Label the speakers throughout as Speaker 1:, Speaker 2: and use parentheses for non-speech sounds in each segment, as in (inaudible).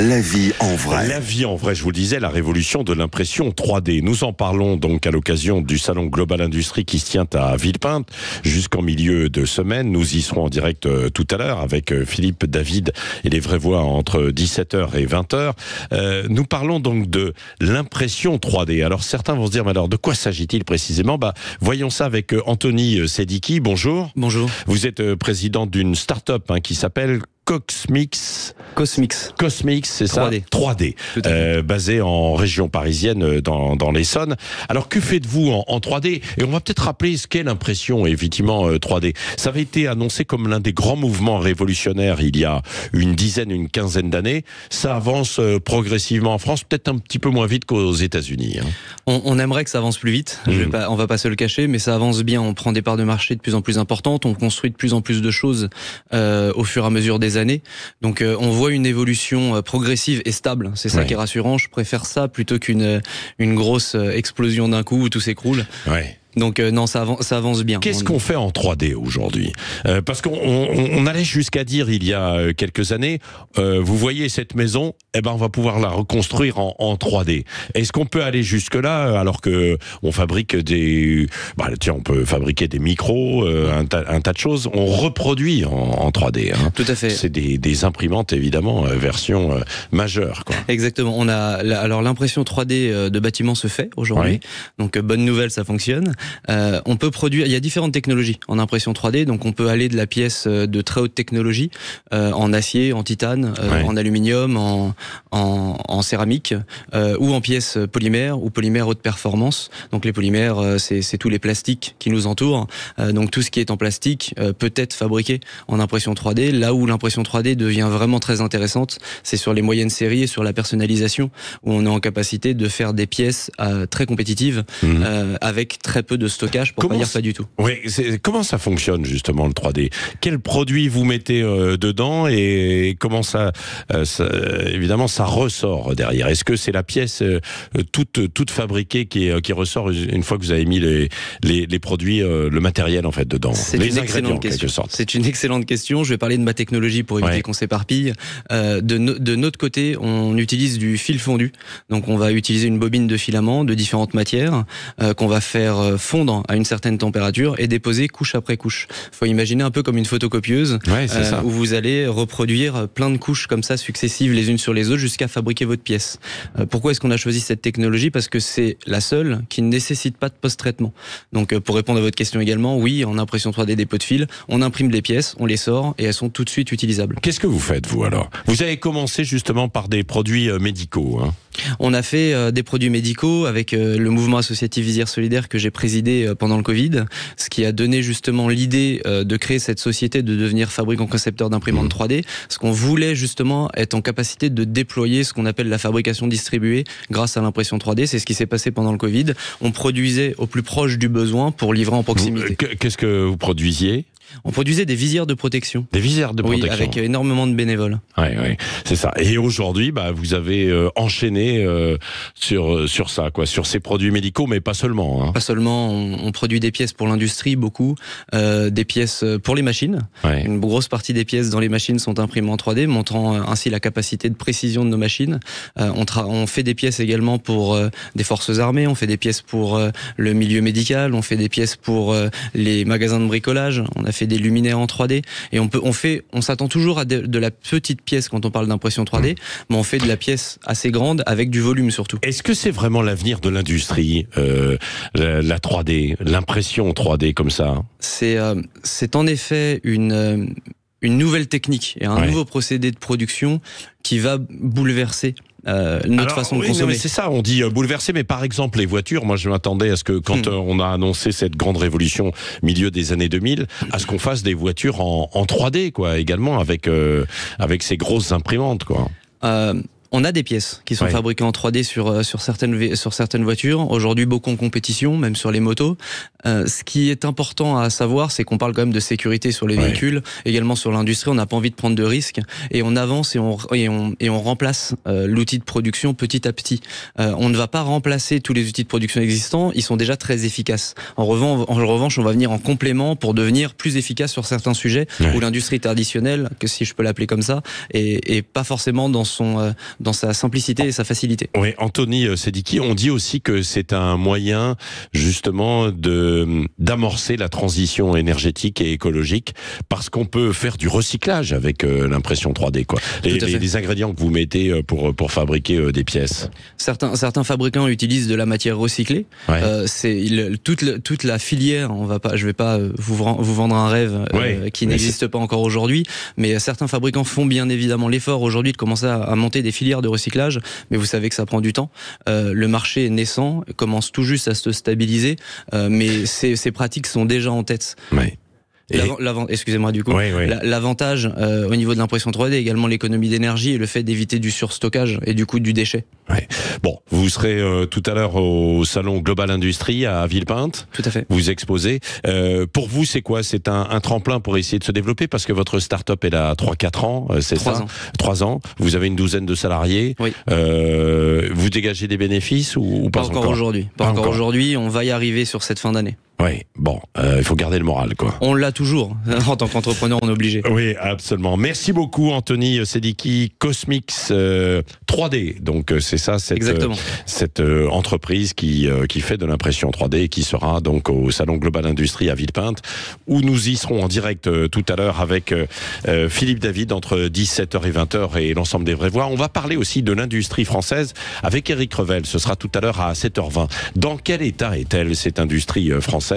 Speaker 1: La vie en vrai. La vie en vrai, je vous le disais, la révolution de l'impression 3D. Nous en parlons donc à l'occasion du salon Global Industrie qui se tient à Villepinte jusqu'en milieu de semaine. Nous y serons en direct euh, tout à l'heure avec euh, Philippe David et les vraies voix entre 17h et 20h. Euh, nous parlons donc de l'impression 3D. Alors certains vont se dire, mais alors de quoi s'agit-il précisément bah, Voyons ça avec Anthony Sediki. Bonjour. Bonjour. Vous êtes président d'une start-up hein, qui s'appelle Cosmix. Cosmix. Cosmix, c'est ça 3D. 3D euh, basé en région parisienne, euh, dans, dans l'Essonne. Alors, que faites-vous en, 3D Et on va peut-être rappeler ce qu'est l'impression, effectivement, 3D. Euh, ça avait été annoncé comme l'un des grands mouvements révolutionnaires il y a une dizaine, une quinzaine d'années. Ça
Speaker 2: avance progressivement en France, peut-être un petit peu moins vite qu'aux États-Unis. Hein. On, aimerait que ça avance plus vite. Je hmm. on va pas se le cacher, mais ça avance bien. On prend des parts de marché de plus en plus importantes. On construit de plus en plus de choses au fur et à mesure des années donc euh, on voit une évolution euh, progressive et stable. C'est ça qui est rassurant. Je préfère ça plutôt qu'une euh, une grosse explosion d'un coup où tout s'écroule. Donc euh, non, ça avance, bien. Qu'est-ce
Speaker 1: qu'on fait en 3D aujourd'hui euh, Parce qu'on allait jusqu'à dire il y a euh, quelques années, vous voyez cette maison, eh ben on va pouvoir la reconstruire en, en 3D. Est-ce qu'on peut aller jusque là alors que on fabrique des, bah, tiens, on peut fabriquer des micros, un, tas de choses, on reproduit en, en 3D. Hein Tout à fait. C'est des, imprimantes évidemment version majeure.
Speaker 2: Exactement. On a alors l'impression 3D de bâtiments se fait aujourd'hui, donc bonne nouvelle, ça fonctionne. Euh, on peut produire, il y a différentes technologies en impression 3D, donc on peut aller de la pièce euh, de très haute technologie euh, en acier, en titane, en aluminium, en, en, céramique ou en pièce polymère ou polymère haute performance. Donc les polymères, c'est tous les plastiques qui nous entourent. donc tout ce qui est en plastique peut être fabriqué en impression 3D. Là où l'impression 3D devient vraiment très intéressante, c'est sur les moyennes séries et sur la personnalisation où on est en capacité de faire des pièces très compétitives mhm. avec très peu de stockage pour comment pas dire pas du tout.
Speaker 1: comment ça fonctionne justement le 3D Quels produits vous mettez euh, dedans et comment euh, ça, évidemment ça ressort derrière Est-ce que c'est la pièce euh, toute toute fabriquée qui, ressort une fois que vous avez mis les les, produits, le matériel en fait dedans C'est une excellente question.
Speaker 2: C'est une excellente question. Je vais parler de ma technologie pour éviter qu'on s'éparpille. de, notre côté, on utilise du fil fondu. Donc on va utiliser une bobine de filament de différentes matières qu'on va faire fondre à une certaine température et déposer couche après couche. Faut imaginer un peu comme une photocopieuse euh, où vous allez reproduire plein de couches comme ça successives les unes sur les autres jusqu'à fabriquer votre pièce. Euh, pourquoi est-ce qu'on a choisi cette technologie Parce que c'est la seule qui ne nécessite pas de post-traitement. Donc euh, pour répondre à votre question également, oui, en impression 3D dépôt de fil, on imprime des pièces, on les sort et elles sont tout de suite utilisables. Qu'est-ce que vous faites vous alors Vous avez commencé justement par des produits médicaux. Hein on a fait des produits médicaux avec le mouvement associatif Visière Solidaire que j'ai pris idées euh, pendant le Covid, ce qui a donné justement l'idée euh, de créer cette société, de devenir fabricant concepteur d'imprimantes mmh. 3D, ce qu'on voulait justement être en capacité de déployer ce qu'on appelle la fabrication distribuée grâce à l'impression 3D. C'est ce qui s'est passé pendant le Covid. On produisait au plus proche du besoin pour livrer en proximité. Euh, qu'est-ce que vous produisiez on produisait des visières de protection. Des visières de protection. avec euh, énormément de bénévoles.
Speaker 1: Oui, oui, c'est ça. Et aujourd'hui, bah, vous avez euh, enchaîné euh, sur, sur ça, quoi, sur ces produits médicaux, mais pas seulement. Hein.
Speaker 2: Pas seulement, on, produit des pièces pour l'industrie, beaucoup, des pièces pour les machines. Une grosse partie des pièces dans les machines sont imprimées en 3D, montrant ainsi la capacité de précision de nos machines. On, on, fait des pièces également pour des forces armées, on fait des pièces pour le milieu médical, on fait des pièces pour les magasins de bricolage, on fait des luminaires en 3D et on peut, on fait, on s'attend toujours à de, la petite pièce quand on parle d'impression 3D, mmh. mais on fait de la pièce assez grande avec du volume surtout. Est-ce que c'est vraiment l'avenir de l'industrie, euh, la,
Speaker 1: 3D, l'impression 3D comme ça
Speaker 2: C'est, euh, c'est en effet une euh, une nouvelle technique et un nouveau procédé de production qui va bouleverser euh, notre façon de oui, consommer. C'est ça, on dit euh, bouleverser, mais par exemple les voitures, moi je m'attendais
Speaker 1: à ce que quand hmm. euh, on a annoncé cette grande révolution milieu des années 2000, à ce qu'on fasse des voitures
Speaker 2: en, 3D, quoi, également avec, avec ces grosses imprimantes. quoi. Euh, on a des pièces qui sont fabriquées en 3D sur euh, sur certaines sur certaines voitures. Aujourd'hui, beaucoup en compétition, même sur les motos. Euh, ce qui est important à savoir, c'est qu'on parle quand même de sécurité sur les véhicules, également sur l'industrie. On n'a pas envie de prendre de risques et on avance et on et on et on remplace euh, l'outil de production petit à petit. Euh, on ne va pas remplacer tous les outils de production existants. Ils sont déjà très efficaces. En revanche, en revanche, on va venir en complément pour devenir plus efficace sur certains sujets où l'industrie traditionnelle, que si je peux l'appeler comme ça, est, est pas forcément dans son euh, dans sa simplicité et sa facilité.
Speaker 1: Oui, Anthony euh, Sediki, on dit aussi que c'est un moyen justement de d'amorcer la transition énergétique et écologique parce qu'on peut faire du recyclage avec euh, l'impression 3D. Quoi. Les, ingrédients que vous mettez euh, pour, pour fabriquer des pièces.
Speaker 2: Certains, certains fabricants utilisent de la matière recyclée. c'est toute, toute la filière, on va pas, je vais pas vous, vous vendre un rêve qui n'existe pas encore aujourd'hui, mais certains fabricants font bien évidemment l'effort aujourd'hui de commencer à monter des filières de recyclage, mais vous savez que ça prend du temps. Euh, le marché est naissant, commence tout juste à se stabiliser, euh, mais ces, pratiques sont déjà en tête. Oui. Excusez-moi du coup. L'avantage euh, au niveau de l'impression 3D, également l'économie d'énergie et le fait d'éviter du surstockage et du coût du déchet. oui
Speaker 1: Bon, vous serez euh, tout à l'heure au salon Global Industrie à Villepinte. Tout à fait. Vous exposez. Euh, pour vous, c'est quoi C'est un, un, tremplin pour essayer de se développer parce que votre start-up est là 3-4 ans, euh, c'est ça ans. 3 ans. Vous avez une douzaine de salariés. Oui. Euh, vous dégagez des bénéfices ou, ou pas, pas, encore, aujourd'hui Pas, encore.
Speaker 2: aujourd'hui, on va y arriver sur cette fin d'année. Oui, bon, euh, il faut garder le moral, quoi. On l'a toujours. (laughs) en tant
Speaker 1: qu'entrepreneur, on est obligé. Oui, absolument. Merci beaucoup, Anthony Sediki, Cosmix 3D. Euh, donc, euh, c'est ça, cette, cette entreprise qui, qui fait de l'impression 3D qui sera donc au Salon Global Industrie à Villepinte, où nous y serons en direct tout à l'heure avec Philippe David entre 17h et 20h et l'ensemble des vrais voix. On va parler aussi de l'industrie française avec Eric Revel. Ce sera tout à l'heure à 7h20. Dans quel état est-elle, cette industrie française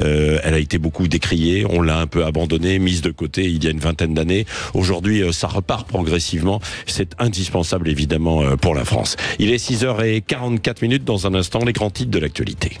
Speaker 1: euh, elle a été beaucoup décriée, on l'a un peu abandonnée, mise de côté il y a une vingtaine d'années. Aujourd'hui, euh, ça repart progressivement. C'est indispensable
Speaker 2: évidemment euh, pour la France. Il est 6h44 minutes dans un instant les grands titres de l'actualité.